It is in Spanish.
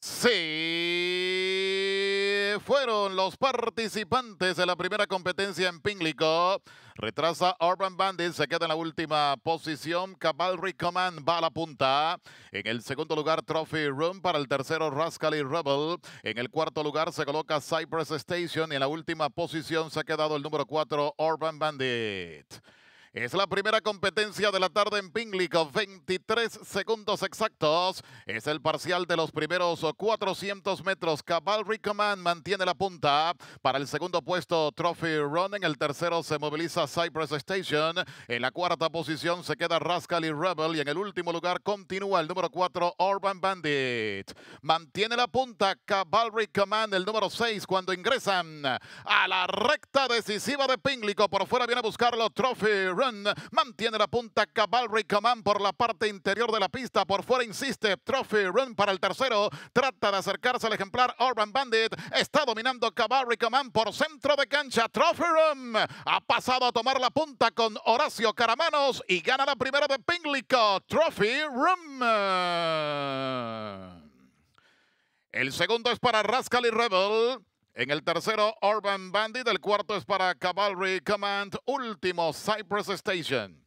Sí, fueron los participantes de la primera competencia en Pinglico, Retrasa Urban Bandit, se queda en la última posición. Cavalry Command va a la punta. En el segundo lugar, Trophy Room. Para el tercero, Rascal y Rebel. En el cuarto lugar se coloca Cypress Station. Y en la última posición se ha quedado el número 4, Urban Bandit. Es la primera competencia de la tarde en ven segundos exactos. Es el parcial de los primeros 400 metros. Cavalry Command mantiene la punta para el segundo puesto Trophy Run. En el tercero se moviliza Cypress Station. En la cuarta posición se queda Rascal y Rebel. Y en el último lugar continúa el número 4 Urban Bandit. Mantiene la punta Cavalry Command, el número 6, cuando ingresan a la recta decisiva de Pínglico. Por fuera viene a buscarlo Trophy Run. Mantiene la punta Cavalry Command por la parte interior de la pista. Por fuera insiste. Trophy Run para el tercero. Trata de acercarse al ejemplar Urban Bandit. Está dominando Cavalry Command por centro de cancha. Trophy Run ha pasado a tomar la punta con Horacio Caramanos y gana la primera de Pinglico. Trophy Run. El segundo es para Rascal y Rebel. En el tercero, Urban Bandit. El cuarto es para Cavalry Command. Último, Cypress Station.